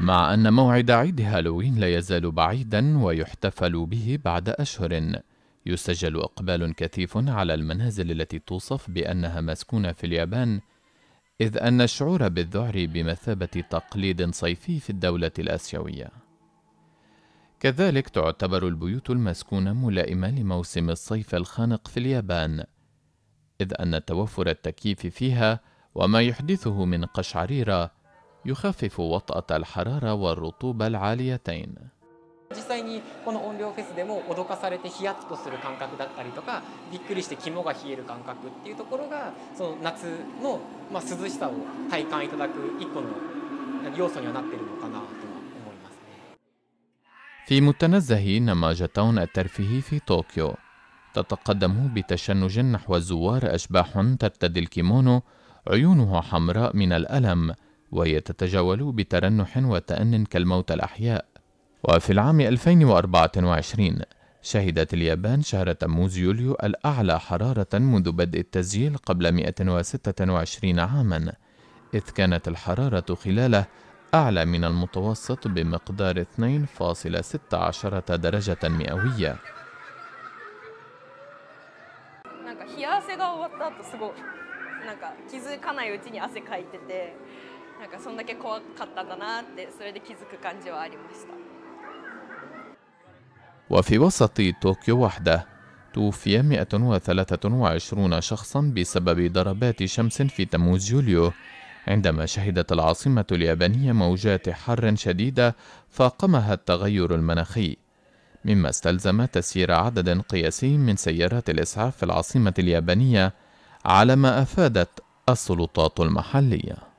مع أن موعد عيد هالوين لا يزال بعيدا ويحتفل به بعد أشهر يسجل إقبال كثيف على المنازل التي توصف بأنها مسكونة في اليابان إذ أن الشعور بالذعر بمثابة تقليد صيفي في الدولة الآسيوية كذلك تعتبر البيوت المسكونة ملائمة لموسم الصيف الخانق في اليابان إذ أن توفر التكييف فيها وما يحدثه من قشعريرة يخفف وطأة الحرارة والرطوبة العاليتين في متنزه نماذج الترفيهي في طوكيو تتقدم بتشنج نحو الزوار أشباح ترتدي الكيمونو عيونها حمراء من الألم وهي تتجول بترنح وتأن كالموت الأحياء وفي العام 2024 شهدت اليابان شهر تموز يوليو الأعلى حرارة منذ بدء التسجيل قبل 126 عامًا، إذ كانت الحرارة خلاله أعلى من المتوسط بمقدار 2.16 درجة مئوية. なんかそんだけ怖かったんだなってそれで気づく感じはありました。وفي وفي وسط طوكيو وحده توفي 123 شخصا بسبب ضربات شمس في تموز يوليو عندما شهدت العاصمة اليابانية موجات حر شديدة فاقمها التغير المناخي مما استلزم تسيير عدد قياسي من سيارات الإسعاف في العاصمة اليابانية على ما أفادت السلطات المحلية